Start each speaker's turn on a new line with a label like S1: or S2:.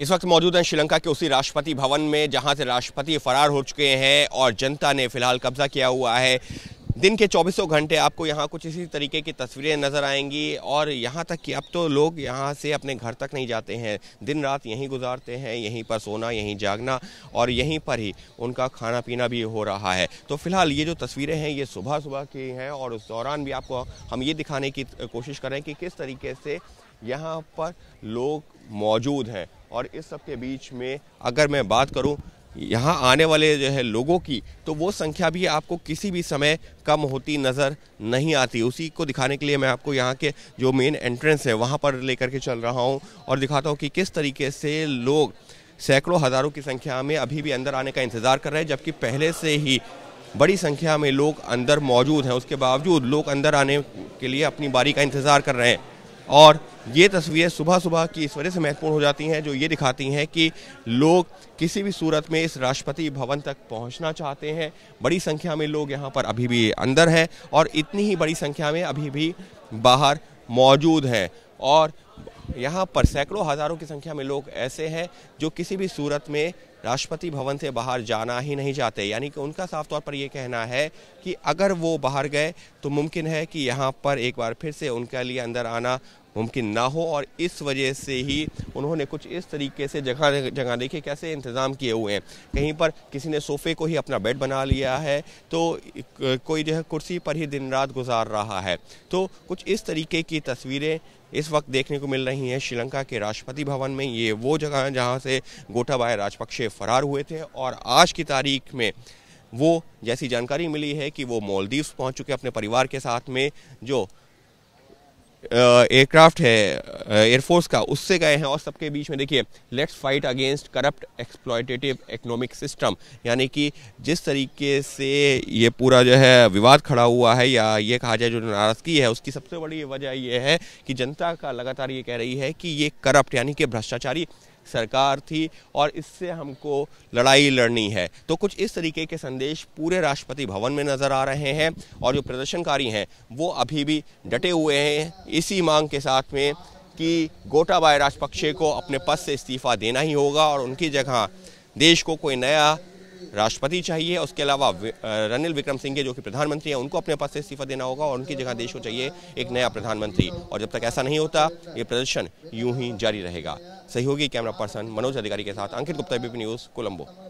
S1: इस वक्त मौजूद हैं श्रीलंका के उसी राष्ट्रपति भवन में जहां से राष्ट्रपति फरार हो चुके हैं और जनता ने फिलहाल कब्जा किया हुआ है दिन के चौबीसों घंटे आपको यहाँ कुछ इसी तरीके की तस्वीरें नज़र आएंगी और यहाँ तक कि अब तो लोग यहाँ से अपने घर तक नहीं जाते हैं दिन रात यहीं गुजारते हैं यहीं पर सोना यहीं जागना और यहीं पर ही उनका खाना पीना भी हो रहा है तो फिलहाल ये जो तस्वीरें हैं ये सुबह सुबह की हैं और उस दौरान भी आपको हम ये दिखाने की कोशिश करें कि किस तरीके से यहाँ पर लोग मौजूद हैं और इस सब के बीच में अगर मैं बात करूँ यहाँ आने वाले जो है लोगों की तो वो संख्या भी आपको किसी भी समय कम होती नज़र नहीं आती उसी को दिखाने के लिए मैं आपको यहाँ के जो मेन एंट्रेंस है वहाँ पर लेकर के चल रहा हूँ और दिखाता हूँ कि किस तरीके से लोग सैकड़ों हज़ारों की संख्या में अभी भी अंदर आने का इंतज़ार कर रहे हैं जबकि पहले से ही बड़ी संख्या में लोग अंदर मौजूद हैं उसके बावजूद लोग अंदर आने के लिए अपनी बारी का इंतज़ार कर रहे हैं और ये तस्वीरें सुबह सुबह की इस वजह से महत्वपूर्ण हो जाती हैं जो ये दिखाती हैं कि लोग किसी भी सूरत में इस राष्ट्रपति भवन तक पहुंचना चाहते हैं बड़ी संख्या में लोग यहाँ पर अभी भी अंदर हैं और इतनी ही बड़ी संख्या में अभी भी बाहर मौजूद हैं और यहाँ पर सैकड़ों हज़ारों की संख्या में लोग ऐसे हैं जो किसी भी सूरत में राष्ट्रपति भवन से बाहर जाना ही नहीं चाहते यानी कि उनका साफ तौर पर यह कहना है कि अगर वो बाहर गए तो मुमकिन है कि यहाँ पर एक बार फिर से उनके लिए अंदर आना मुमकिन ना हो और इस वजह से ही उन्होंने कुछ इस तरीके से जगह जगह देखिए कैसे इंतज़ाम किए हुए हैं कहीं पर किसी ने सोफ़े को ही अपना बेड बना लिया है तो कोई जो है कुर्सी पर ही दिन रात गुजार रहा है तो कुछ इस तरीके की तस्वीरें इस वक्त देखने को मिल रही हैं श्रीलंका के राष्ट्रपति भवन में ये वो जगह है जहाँ से गोटाबाया राजपक्षे फ़रार हुए थे और आज की तारीख में वो जैसी जानकारी मिली है कि वो मालदीव्स पहुंच चुके अपने परिवार के साथ में जो एयरक्राफ्ट है एयरफोर्स का उससे गए हैं और सबके बीच में देखिए let's fight against corrupt exploitative economic system यानी कि जिस तरीके से ये पूरा जो है विवाद खड़ा हुआ है या ये कहा जाए जो नाराज़गी है उसकी सबसे बड़ी वजह यह है कि जनता का लगातार ये कह रही है कि ये करप्ट यानी कि भ्रष्टाचारी सरकार थी और इससे हमको लड़ाई लड़नी है तो कुछ इस तरीके के संदेश पूरे राष्ट्रपति भवन में नज़र आ रहे हैं और जो प्रदर्शनकारी हैं वो अभी भी डटे हुए हैं इसी मांग के साथ में कि गोटाबाय राजपक्षे को अपने पद से इस्तीफा देना ही होगा और उनकी जगह देश को कोई नया राष्ट्रपति चाहिए उसके अलावा रनिल विक्रम सिंह जो कि प्रधानमंत्री हैं उनको अपने पद से इस्तीफा देना होगा और उनकी जगह देश को चाहिए एक नया प्रधानमंत्री और जब तक ऐसा नहीं होता ये प्रदर्शन यूं ही जारी रहेगा सहयोगी कैमरा पर्सन मनोज अधिकारी के साथ अंकित गुप्ता बीपी न्यूज़ कोलंबो